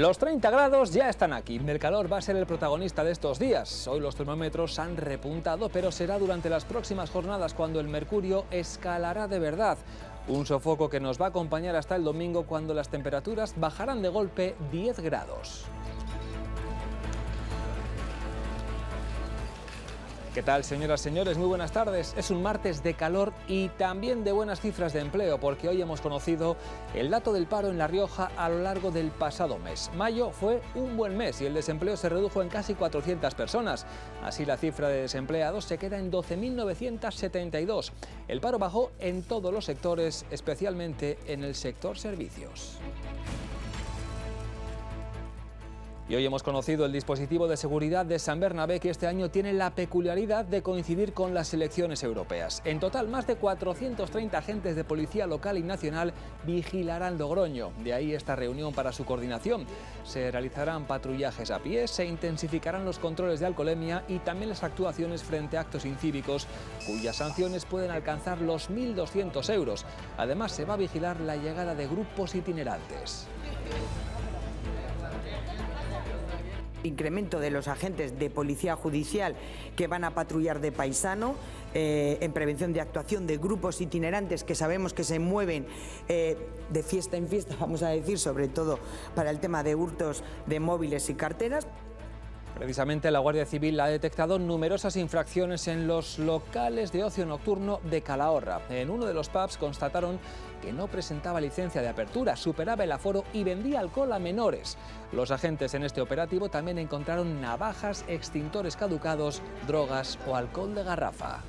Los 30 grados ya están aquí. El va a ser el protagonista de estos días. Hoy los termómetros han repuntado, pero será durante las próximas jornadas cuando el mercurio escalará de verdad. Un sofoco que nos va a acompañar hasta el domingo cuando las temperaturas bajarán de golpe 10 grados. ¿Qué tal, señoras, y señores? Muy buenas tardes. Es un martes de calor y también de buenas cifras de empleo, porque hoy hemos conocido el dato del paro en La Rioja a lo largo del pasado mes. Mayo fue un buen mes y el desempleo se redujo en casi 400 personas. Así, la cifra de desempleados se queda en 12.972. El paro bajó en todos los sectores, especialmente en el sector servicios. Y hoy hemos conocido el dispositivo de seguridad de San Bernabé que este año tiene la peculiaridad de coincidir con las elecciones europeas. En total, más de 430 agentes de policía local y nacional vigilarán Logroño. De ahí esta reunión para su coordinación. Se realizarán patrullajes a pie, se intensificarán los controles de alcoholemia y también las actuaciones frente a actos incívicos, cuyas sanciones pueden alcanzar los 1.200 euros. Además, se va a vigilar la llegada de grupos itinerantes incremento de los agentes de policía judicial que van a patrullar de paisano, eh, en prevención de actuación de grupos itinerantes que sabemos que se mueven eh, de fiesta en fiesta, vamos a decir, sobre todo para el tema de hurtos de móviles y carteras. Precisamente la Guardia Civil ha detectado numerosas infracciones en los locales de ocio nocturno de Calahorra. En uno de los pubs constataron que no presentaba licencia de apertura, superaba el aforo y vendía alcohol a menores. Los agentes en este operativo también encontraron navajas, extintores caducados, drogas o alcohol de garrafa.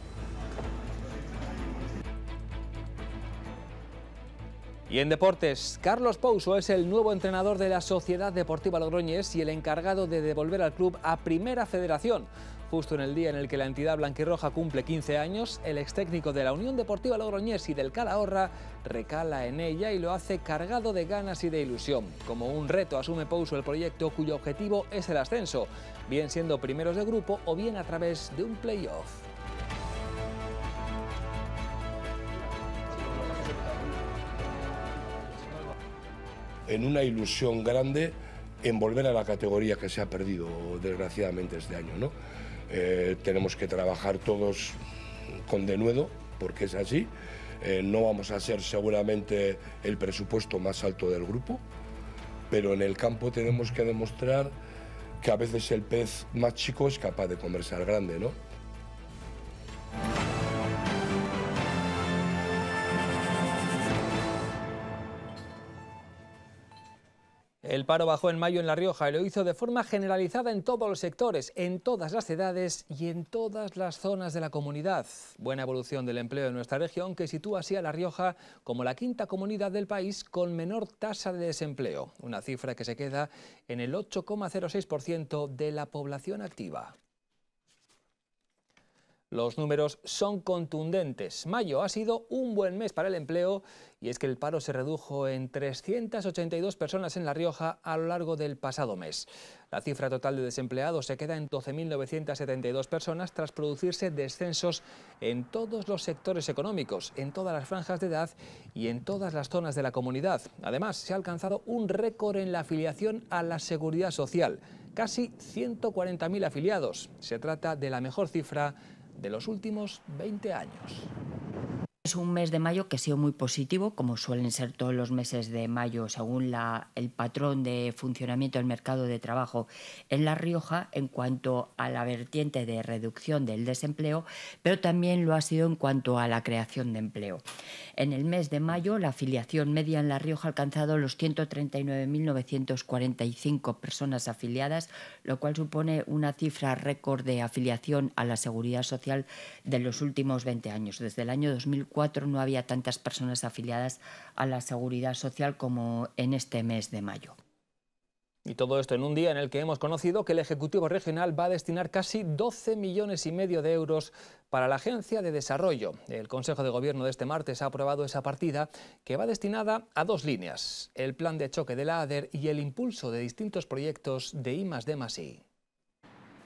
Y en deportes, Carlos Pouso es el nuevo entrenador de la Sociedad Deportiva Logroñés y el encargado de devolver al club a Primera Federación. Justo en el día en el que la entidad blanquirroja cumple 15 años, el ex técnico de la Unión Deportiva Logroñés y del Calahorra recala en ella y lo hace cargado de ganas y de ilusión. Como un reto asume Pouso el proyecto cuyo objetivo es el ascenso, bien siendo primeros de grupo o bien a través de un playoff. en una ilusión grande en volver a la categoría que se ha perdido desgraciadamente este año. ¿no? Eh, tenemos que trabajar todos con denuedo, porque es así. Eh, no vamos a ser seguramente el presupuesto más alto del grupo, pero en el campo tenemos que demostrar que a veces el pez más chico es capaz de conversar grande, ¿no? El paro bajó en mayo en La Rioja y lo hizo de forma generalizada en todos los sectores, en todas las edades y en todas las zonas de la comunidad. Buena evolución del empleo en nuestra región que sitúa así a La Rioja como la quinta comunidad del país con menor tasa de desempleo, una cifra que se queda en el 8,06% de la población activa. Los números son contundentes. Mayo ha sido un buen mes para el empleo y es que el paro se redujo en 382 personas en La Rioja a lo largo del pasado mes. La cifra total de desempleados se queda en 12.972 personas tras producirse descensos en todos los sectores económicos, en todas las franjas de edad y en todas las zonas de la comunidad. Además, se ha alcanzado un récord en la afiliación a la seguridad social, casi 140.000 afiliados. Se trata de la mejor cifra de los últimos 20 años. Es un mes de mayo que ha sido muy positivo, como suelen ser todos los meses de mayo, según el patrón de funcionamiento del mercado de trabajo en La Rioja, en cuanto a la vertiente de reducción del desempleo, pero también lo ha sido en cuanto a la creación de empleo. En el mes de mayo, la afiliación media en La Rioja ha alcanzado los 139.945 personas afiliadas, lo cual supone una cifra récord de afiliación a la seguridad social de los últimos 20 años, desde el año 2004 Cuatro, no había tantas personas afiliadas a la seguridad social como en este mes de mayo. Y todo esto en un día en el que hemos conocido que el Ejecutivo Regional va a destinar casi 12 millones y medio de euros para la Agencia de Desarrollo. El Consejo de Gobierno de este martes ha aprobado esa partida que va destinada a dos líneas, el plan de choque de la ADER y el impulso de distintos proyectos de I+.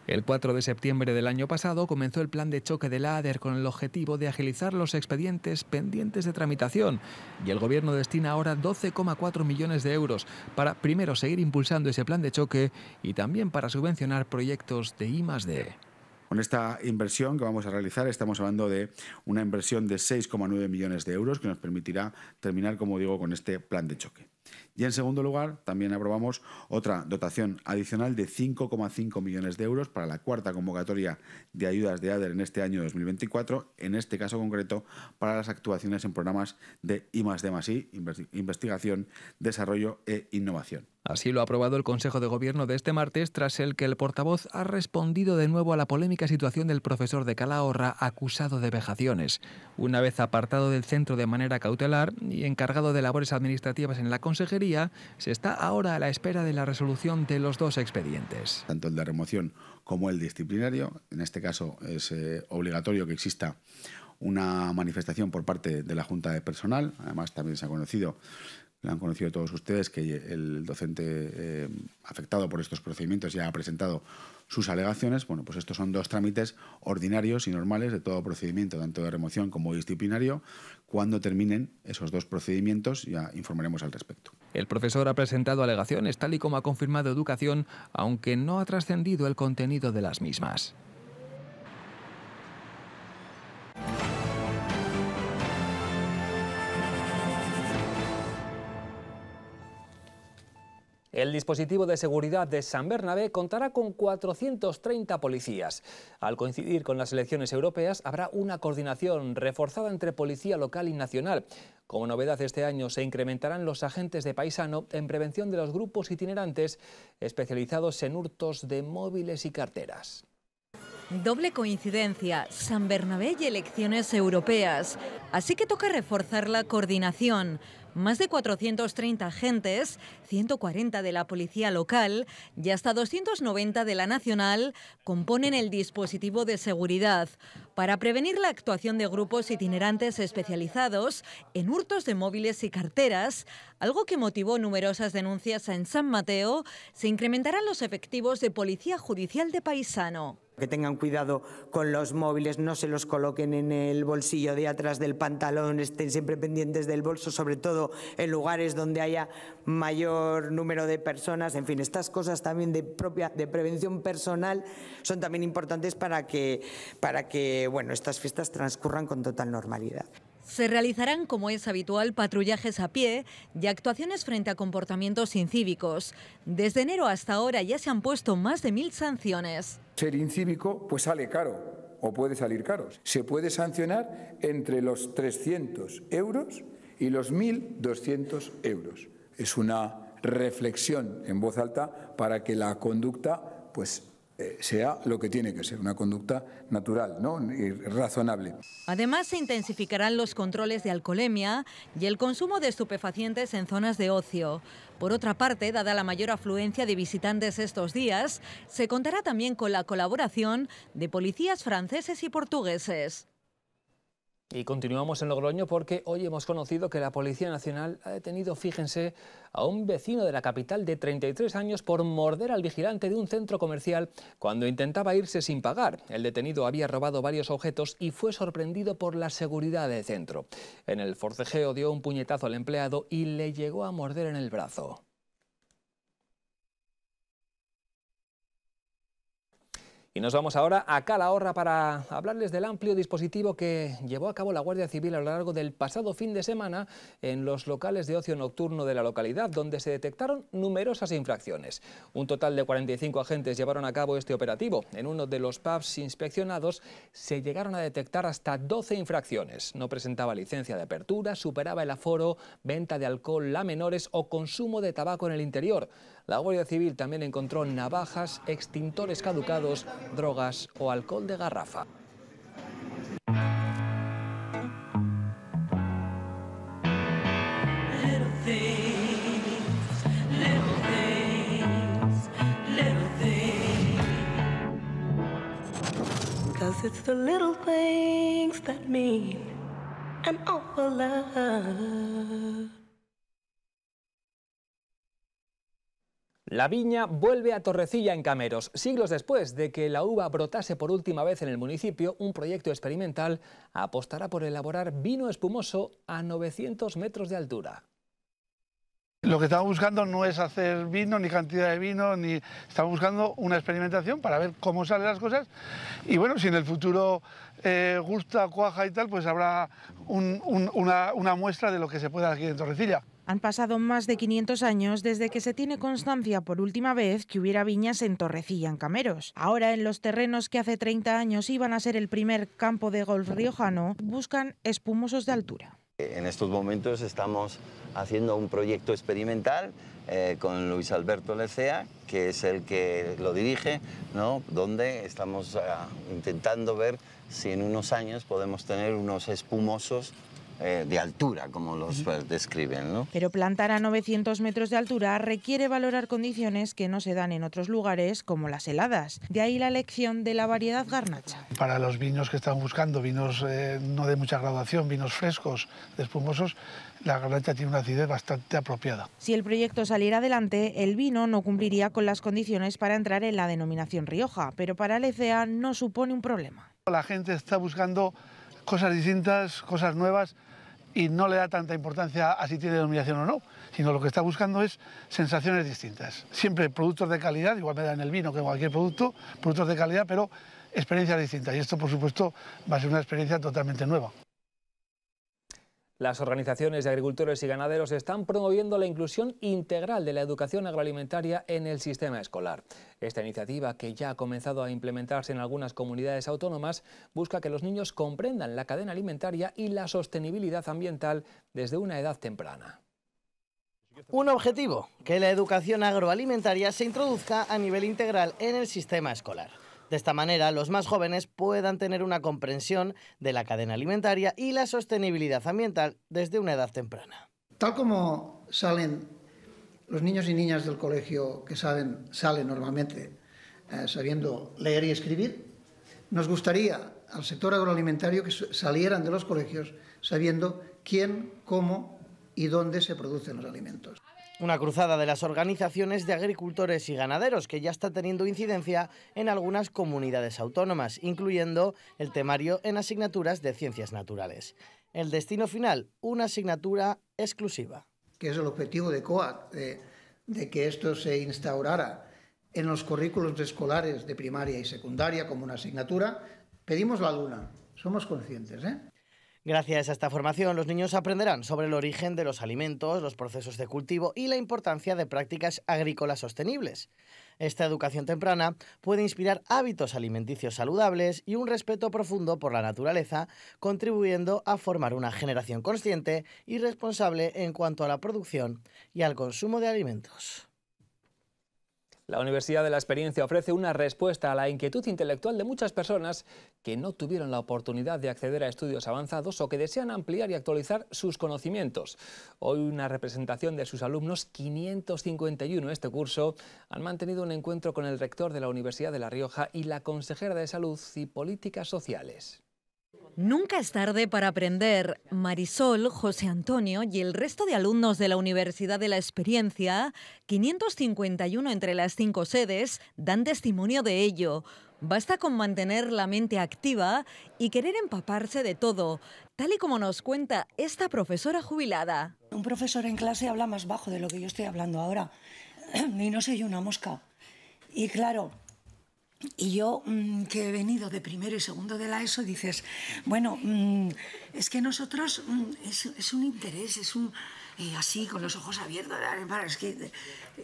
El 4 de septiembre del año pasado comenzó el plan de choque de la ADER con el objetivo de agilizar los expedientes pendientes de tramitación y el Gobierno destina ahora 12,4 millones de euros para primero seguir impulsando ese plan de choque y también para subvencionar proyectos de I Con esta inversión que vamos a realizar estamos hablando de una inversión de 6,9 millones de euros que nos permitirá terminar, como digo, con este plan de choque. Y en segundo lugar, también aprobamos otra dotación adicional de 5,5 millones de euros para la cuarta convocatoria de ayudas de ADER en este año 2024, en este caso concreto para las actuaciones en programas de I, +D +I investigación, desarrollo e innovación. Así lo ha aprobado el Consejo de Gobierno de este martes, tras el que el portavoz ha respondido de nuevo a la polémica situación del profesor de Calahorra acusado de vejaciones. Una vez apartado del centro de manera cautelar y encargado de labores administrativas en la se está ahora a la espera de la resolución de los dos expedientes. Tanto el de remoción como el disciplinario. En este caso es eh, obligatorio que exista una manifestación por parte de la Junta de Personal. Además, también se ha conocido lo han conocido todos ustedes, que el docente eh, afectado por estos procedimientos ya ha presentado sus alegaciones. Bueno, pues estos son dos trámites ordinarios y normales de todo procedimiento, tanto de remoción como disciplinario. Cuando terminen esos dos procedimientos ya informaremos al respecto. El profesor ha presentado alegaciones tal y como ha confirmado Educación, aunque no ha trascendido el contenido de las mismas. El dispositivo de seguridad de San Bernabé contará con 430 policías. Al coincidir con las elecciones europeas, habrá una coordinación reforzada entre policía local y nacional. Como novedad este año se incrementarán los agentes de paisano en prevención de los grupos itinerantes especializados en hurtos de móviles y carteras. Doble coincidencia, San Bernabé y elecciones europeas. Así que toca reforzar la coordinación. Más de 430 agentes, 140 de la policía local y hasta 290 de la nacional componen el dispositivo de seguridad para prevenir la actuación de grupos itinerantes especializados en hurtos de móviles y carteras, algo que motivó numerosas denuncias en San Mateo, se incrementarán los efectivos de Policía Judicial de Paisano que tengan cuidado con los móviles, no se los coloquen en el bolsillo de atrás del pantalón, estén siempre pendientes del bolso, sobre todo en lugares donde haya mayor número de personas. En fin, estas cosas también de propia de prevención personal son también importantes para que para que bueno, estas fiestas transcurran con total normalidad. Se realizarán, como es habitual, patrullajes a pie y actuaciones frente a comportamientos incívicos. Desde enero hasta ahora ya se han puesto más de mil sanciones. Ser incívico pues sale caro o puede salir caro. Se puede sancionar entre los 300 euros y los 1.200 euros. Es una reflexión en voz alta para que la conducta pues eh, sea lo que tiene que ser, una conducta natural ¿no? y razonable. Además, se intensificarán los controles de alcoholemia y el consumo de estupefacientes en zonas de ocio. Por otra parte, dada la mayor afluencia de visitantes estos días, se contará también con la colaboración de policías franceses y portugueses. Y continuamos en Logroño porque hoy hemos conocido que la Policía Nacional ha detenido, fíjense, a un vecino de la capital de 33 años por morder al vigilante de un centro comercial cuando intentaba irse sin pagar. El detenido había robado varios objetos y fue sorprendido por la seguridad del centro. En el forcejeo dio un puñetazo al empleado y le llegó a morder en el brazo. Y nos vamos ahora a Calahorra para hablarles del amplio dispositivo que llevó a cabo la Guardia Civil a lo largo del pasado fin de semana en los locales de ocio nocturno de la localidad, donde se detectaron numerosas infracciones. Un total de 45 agentes llevaron a cabo este operativo. En uno de los pubs inspeccionados se llegaron a detectar hasta 12 infracciones. No presentaba licencia de apertura, superaba el aforo, venta de alcohol a menores o consumo de tabaco en el interior. La Guardia Civil también encontró navajas, extintores caducados drogas o alcohol de garrafa. it's the little things that mean an awful lot. La viña vuelve a Torrecilla en Cameros. Siglos después de que la uva brotase por última vez en el municipio, un proyecto experimental apostará por elaborar vino espumoso a 900 metros de altura. Lo que estamos buscando no es hacer vino, ni cantidad de vino, ni estamos buscando una experimentación para ver cómo salen las cosas. Y bueno, si en el futuro eh, gusta, cuaja y tal, pues habrá una, una muestra de lo que se puede hacer aquí en Torrecilla. Han pasado más de 500 años desde que se tiene constancia por última vez que hubiera viñas en Torrecilla, en Cameros. Ahora, en los terrenos que hace 30 años iban a ser el primer campo de golf riojano, buscan espumosos de altura. En estos momentos estamos haciendo un proyecto experimental eh, con Luis Alberto Lecea, que es el que lo dirige, ¿no? donde estamos ah, intentando ver si en unos años podemos tener unos espumosos eh, de altura, como los pues, describen. ¿no? Pero plantar a 900 metros de altura requiere valorar condiciones que no se dan en otros lugares, como las heladas. De ahí la elección de la variedad garnacha. Para los vinos que están buscando, vinos eh, no de mucha graduación, vinos frescos, espumosos, la garnacha tiene una acidez bastante apropiada. Si el proyecto saliera adelante, el vino no cumpliría con las condiciones para entrar en la denominación Rioja, pero para el ECEA no supone un problema. La gente está buscando cosas distintas, cosas nuevas y no le da tanta importancia a si tiene denominación o no, sino lo que está buscando es sensaciones distintas. Siempre productos de calidad, igual me da en el vino que en cualquier producto, productos de calidad, pero experiencias distintas. Y esto, por supuesto, va a ser una experiencia totalmente nueva. Las organizaciones de agricultores y ganaderos están promoviendo la inclusión integral de la educación agroalimentaria en el sistema escolar. Esta iniciativa, que ya ha comenzado a implementarse en algunas comunidades autónomas, busca que los niños comprendan la cadena alimentaria y la sostenibilidad ambiental desde una edad temprana. Un objetivo, que la educación agroalimentaria se introduzca a nivel integral en el sistema escolar. De esta manera, los más jóvenes puedan tener una comprensión de la cadena alimentaria y la sostenibilidad ambiental desde una edad temprana. Tal como salen los niños y niñas del colegio que saben, salen normalmente eh, sabiendo leer y escribir, nos gustaría al sector agroalimentario que salieran de los colegios sabiendo quién, cómo y dónde se producen los alimentos. Una cruzada de las organizaciones de agricultores y ganaderos que ya está teniendo incidencia en algunas comunidades autónomas, incluyendo el temario en asignaturas de ciencias naturales. El destino final, una asignatura exclusiva. Que es el objetivo de COAC, de, que esto se instaurara en los currículos escolares de primaria y secundaria como una asignatura. Pedimos la luna, somos conscientes, ¿eh? Gracias a esta formación, los niños aprenderán sobre el origen de los alimentos, los procesos de cultivo y la importancia de prácticas agrícolas sostenibles. Esta educación temprana puede inspirar hábitos alimenticios saludables y un respeto profundo por la naturaleza, contribuyendo a formar una generación consciente y responsable en cuanto a la producción y al consumo de alimentos. La Universidad de la Experiencia ofrece una respuesta a la inquietud intelectual de muchas personas que no tuvieron la oportunidad de acceder a estudios avanzados o que desean ampliar y actualizar sus conocimientos. Hoy una representación de sus alumnos, 551 este curso, han mantenido un encuentro con el rector de la Universidad de La Rioja y la consejera de Salud y Políticas Sociales. Nunca es tarde para aprender. Marisol, José Antonio y el resto de alumnos de la Universidad de la Experiencia, 551 entre las cinco sedes, dan testimonio de ello. Basta con mantener la mente activa y querer empaparse de todo, tal y como nos cuenta esta profesora jubilada. Un profesor en clase habla más bajo de lo que yo estoy hablando ahora y no soy una mosca. Y claro, y yo, mm, que he venido de primero y segundo de la ESO, dices, bueno, mm, es que nosotros mm, es, un interés, es un y así, con los ojos abiertos,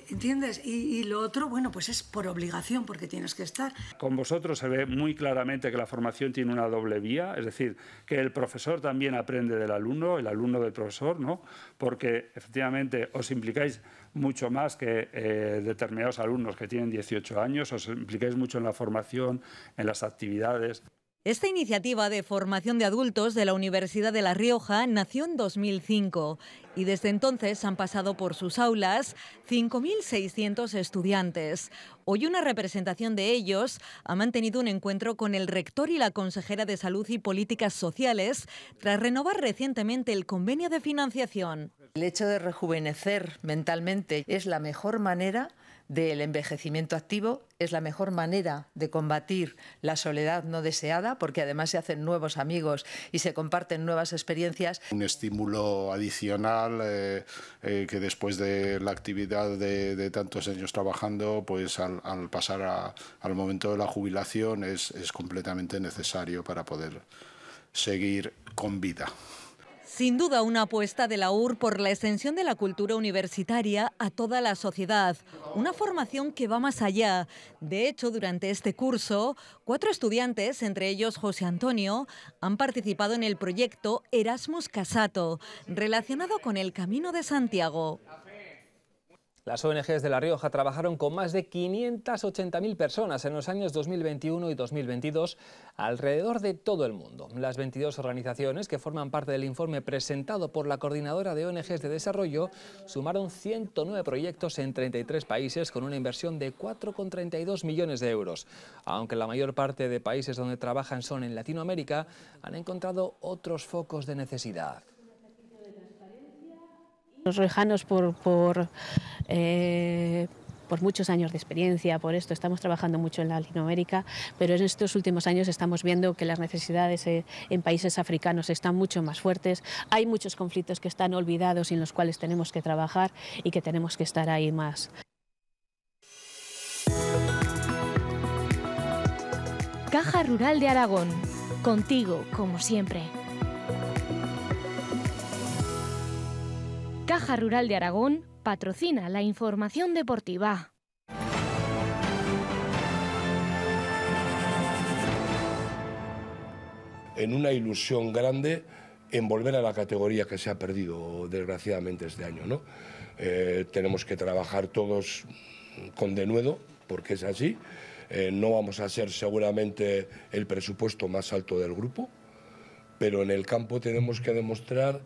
¿entiendes? Y, lo otro, bueno, pues es por obligación, porque tienes que estar. Con vosotros se ve muy claramente que la formación tiene una doble vía, es decir, que el profesor también aprende del alumno, el alumno del profesor, ¿no? Porque efectivamente os implicáis mucho más que eh, determinados alumnos que tienen 18 años, os implicáis mucho en la formación, en las actividades. Esta iniciativa de formación de adultos de la Universidad de La Rioja nació en 2005 y desde entonces han pasado por sus aulas 5.600 estudiantes. Hoy una representación de ellos ha mantenido un encuentro con el rector y la consejera de Salud y Políticas Sociales tras renovar recientemente el convenio de financiación. El hecho de rejuvenecer mentalmente es la mejor manera del envejecimiento activo es la mejor manera de combatir la soledad no deseada, porque además se hacen nuevos amigos y se comparten nuevas experiencias. Un estímulo adicional eh, eh, que después de la actividad de, tantos años trabajando, pues al, pasar al momento de la jubilación es completamente necesario para poder seguir con vida. Sin duda una apuesta de la UR por la extensión de la cultura universitaria a toda la sociedad, una formación que va más allá. De hecho, durante este curso, cuatro estudiantes, entre ellos José Antonio, han participado en el proyecto Erasmus Casato, relacionado con el Camino de Santiago. Las ONGs de La Rioja trabajaron con más de 580.000 personas en los años 2021 y 2022 alrededor de todo el mundo. Las 22 organizaciones que forman parte del informe presentado por la Coordinadora de ONGs de Desarrollo sumaron 109 proyectos en 33 países con una inversión de 4,32 millones de euros. Aunque la mayor parte de países donde trabajan son en Latinoamérica, han encontrado otros focos de necesidad. Los rojanos por, por, eh, por, muchos años de experiencia, por esto, estamos trabajando mucho en Latinoamérica, pero en estos últimos años estamos viendo que las necesidades eh, en países africanos están mucho más fuertes, hay muchos conflictos que están olvidados y en los cuales tenemos que trabajar y que tenemos que estar ahí más. Caja Rural de Aragón, contigo como siempre. Caja Rural de Aragón patrocina la información deportiva. En una ilusión grande en volver a la categoría que se ha perdido desgraciadamente este año. ¿no? Eh, tenemos que trabajar todos con denuedo, porque es así. Eh, no vamos a ser seguramente el presupuesto más alto del grupo, pero en el campo tenemos que demostrar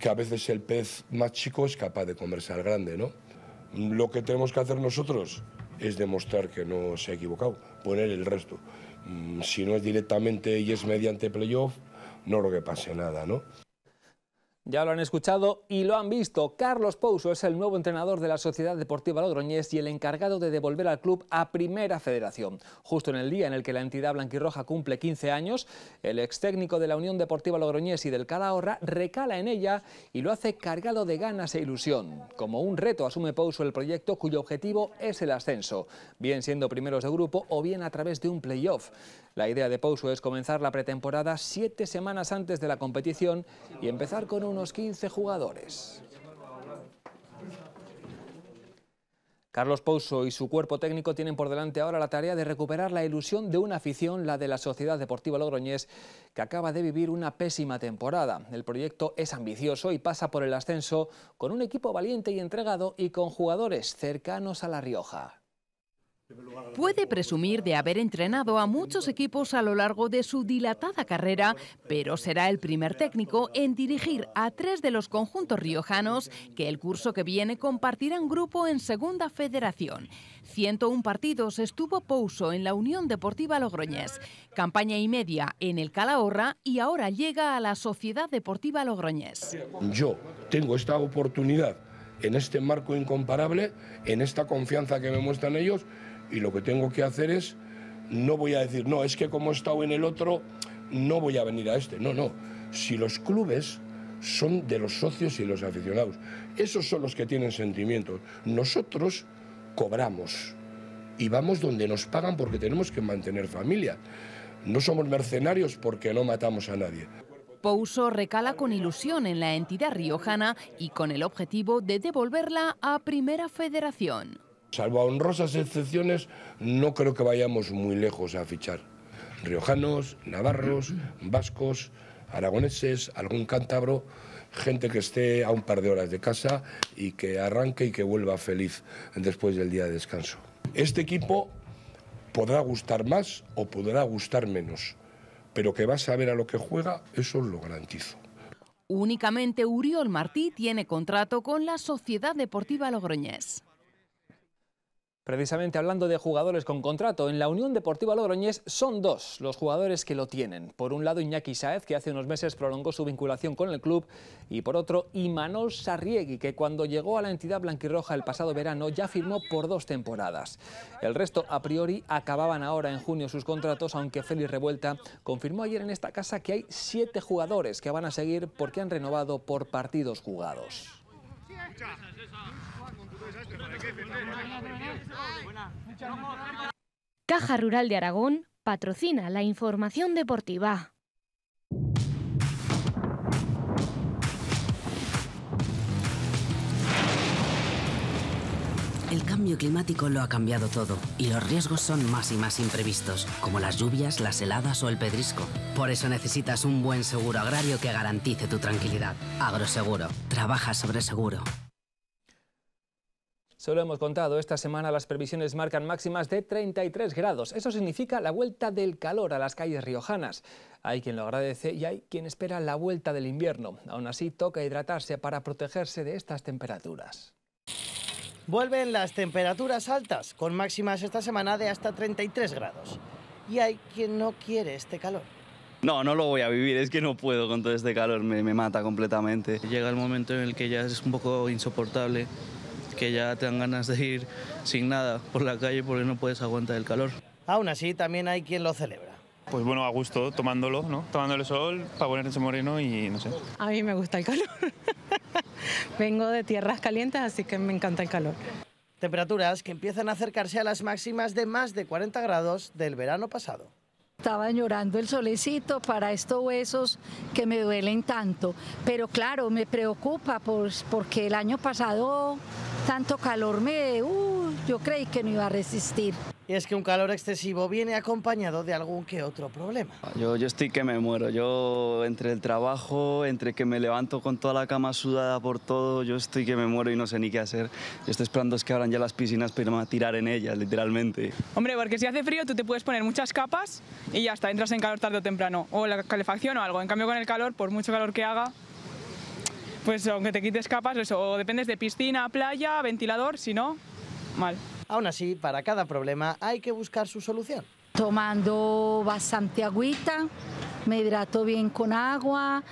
que a veces el pez más chico es capaz de comerse al grande, ¿no? Lo que tenemos que hacer nosotros es demostrar que no se ha equivocado, poner el resto. Mm, si no es directamente y es mediante playoff, no lo que pase nada, ¿no? Ya lo han escuchado y lo han visto. Carlos Pouso es el nuevo entrenador de la Sociedad Deportiva Logroñés y el encargado de devolver al club a Primera Federación. Justo en el día en el que la entidad blanquirroja cumple 15 años, el ex técnico de la Unión Deportiva Logroñés y del Calahorra recala en ella y lo hace cargado de ganas e ilusión. Como un reto asume Pouso el proyecto cuyo objetivo es el ascenso, bien siendo primeros de grupo o bien a través de un playoff. La idea de Pouso es comenzar la pretemporada siete semanas antes de la competición y empezar con unos 15 jugadores. Carlos Pouso y su cuerpo técnico tienen por delante ahora la tarea de recuperar la ilusión de una afición, la de la Sociedad Deportiva Logroñés, que acaba de vivir una pésima temporada. El proyecto es ambicioso y pasa por el ascenso con un equipo valiente y entregado y con jugadores cercanos a La Rioja. Puede presumir de haber entrenado a muchos equipos a lo largo de su dilatada carrera, pero será el primer técnico en dirigir a tres de los conjuntos riojanos que el curso que viene compartirán grupo en Segunda Federación. 101 partidos estuvo Pouso en la Unión Deportiva Logroñés, campaña y media en el Calahorra y ahora llega a la Sociedad Deportiva Logroñés. Yo tengo esta oportunidad en este marco incomparable, en esta confianza que me muestran ellos y lo que tengo que hacer es, no voy a decir, no, es que como he estado en el otro, no voy a venir a este. No, no. Si los clubes son de los socios y los aficionados, esos son los que tienen sentimientos. Nosotros cobramos y vamos donde nos pagan porque tenemos que mantener familia. No somos mercenarios porque no matamos a nadie. Pouso recala con ilusión en la entidad riojana y con el objetivo de devolverla a Primera Federación. Salvo a honrosas excepciones, no creo que vayamos muy lejos a fichar. Riojanos, navarros, vascos, aragoneses, algún cántabro, gente que esté a un par de horas de casa y que arranque y que vuelva feliz después del día de descanso. Este equipo podrá gustar más o podrá gustar menos, pero que va a saber a lo que juega, eso lo garantizo. Únicamente Uriol Martí tiene contrato con la Sociedad Deportiva Logroñés. Precisamente hablando de jugadores con contrato, en la Unión Deportiva Logroñés son dos los jugadores que lo tienen. Por un lado Iñaki Saez, que hace unos meses prolongó su vinculación con el club, y por otro Imanol Sarriegui, que cuando llegó a la entidad blanquirroja el pasado verano ya firmó por dos temporadas. El resto, a priori, acababan ahora en junio sus contratos, aunque Félix Revuelta confirmó ayer en esta casa que hay siete jugadores que van a seguir porque han renovado por partidos jugados. Caja Rural de Aragón patrocina la información deportiva. El cambio climático lo ha cambiado todo y los riesgos son más y más imprevistos, como las lluvias, las heladas o el pedrisco. Por eso necesitas un buen seguro agrario que garantice tu tranquilidad. Agroseguro. Trabaja sobre seguro. Solo hemos contado, esta semana las previsiones marcan máximas de 33 grados. Eso significa la vuelta del calor a las calles riojanas. Hay quien lo agradece y hay quien espera la vuelta del invierno. Aún así, toca hidratarse para protegerse de estas temperaturas. Vuelven las temperaturas altas, con máximas esta semana de hasta 33 grados. Y hay quien no quiere este calor. No, no lo voy a vivir, es que no puedo con todo este calor, me, me mata completamente. Llega el momento en el que ya es un poco insoportable que ya te dan ganas de ir sin nada por la calle porque no puedes aguantar el calor. Aún así, también hay quien lo celebra. Pues bueno, a gusto, tomándolo, ¿no? Tomándole sol, para ponerse moreno y no sé. A mí me gusta el calor. Vengo de tierras calientes, así que me encanta el calor. Temperaturas que empiezan a acercarse a las máximas de más de 40 grados del verano pasado. Estaba llorando el solecito para estos huesos que me duelen tanto. Pero claro, me preocupa por, porque el año pasado tanto calor me uh, yo creí que no iba a resistir. Y es que un calor excesivo viene acompañado de algún que otro problema. Yo, yo estoy que me muero, yo entre el trabajo, entre que me levanto con toda la cama sudada por todo, yo estoy que me muero y no sé ni qué hacer. Yo estoy esperando es que abran ya las piscinas para a tirar en ellas, literalmente. Hombre, porque si hace frío tú te puedes poner muchas capas y ya está, entras en calor tarde o temprano, o la calefacción o algo. En cambio con el calor, por mucho calor que haga, pues aunque te quites capas, eso, o dependes de piscina, playa, ventilador, si no, mal. Aún así, para cada problema hay que buscar su solución. Tomando bastante agüita, me hidrato bien con agua,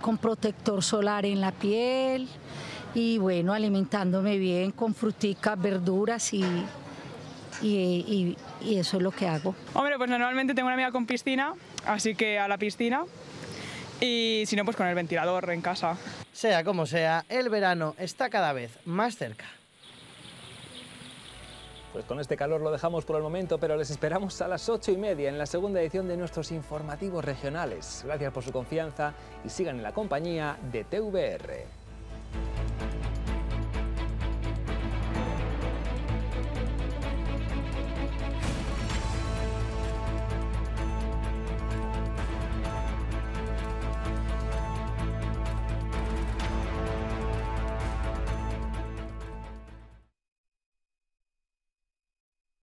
con protector solar en la piel y bueno, alimentándome bien con fruticas, verduras y, y, eso es lo que hago. Hombre, pues normalmente tengo una amiga con piscina, así que a la piscina y si no, pues con el ventilador en casa. Sea como sea, el verano está cada vez más cerca. Pues con este calor lo dejamos por el momento, pero les esperamos a las ocho y media en la segunda edición de nuestros informativos regionales. Gracias por su confianza y sigan en la compañía de TVR.